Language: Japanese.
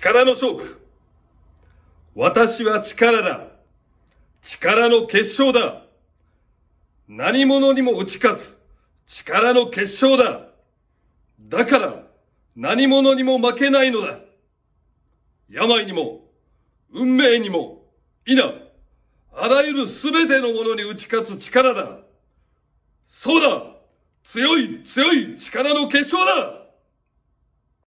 力の勝負。私は力だ。力の結晶だ。何者にも打ち勝つ。力の結晶だ。だから、何者にも負けないのだ。病にも、運命にも、否、あらゆる全てのものに打ち勝つ力だ。そうだ強い強い力の結晶だ